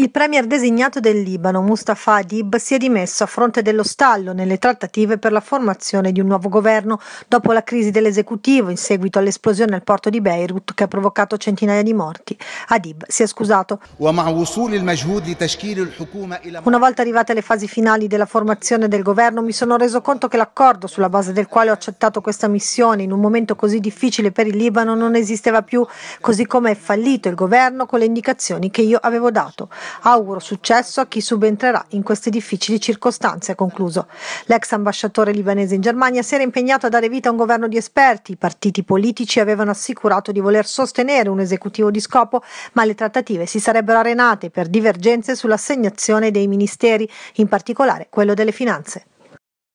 Il premier designato del Libano, Mustafa Adib, si è dimesso a fronte dello stallo nelle trattative per la formazione di un nuovo governo dopo la crisi dell'esecutivo in seguito all'esplosione al porto di Beirut che ha provocato centinaia di morti. Adib si è scusato. Una volta arrivate alle fasi finali della formazione del governo mi sono reso conto che l'accordo sulla base del quale ho accettato questa missione in un momento così difficile per il Libano non esisteva più, così come è fallito il governo con le indicazioni che io avevo dato. Auguro successo a chi subentrerà in queste difficili circostanze, ha concluso. L'ex ambasciatore libanese in Germania si era impegnato a dare vita a un governo di esperti. I partiti politici avevano assicurato di voler sostenere un esecutivo di scopo, ma le trattative si sarebbero arenate per divergenze sull'assegnazione dei ministeri, in particolare quello delle finanze.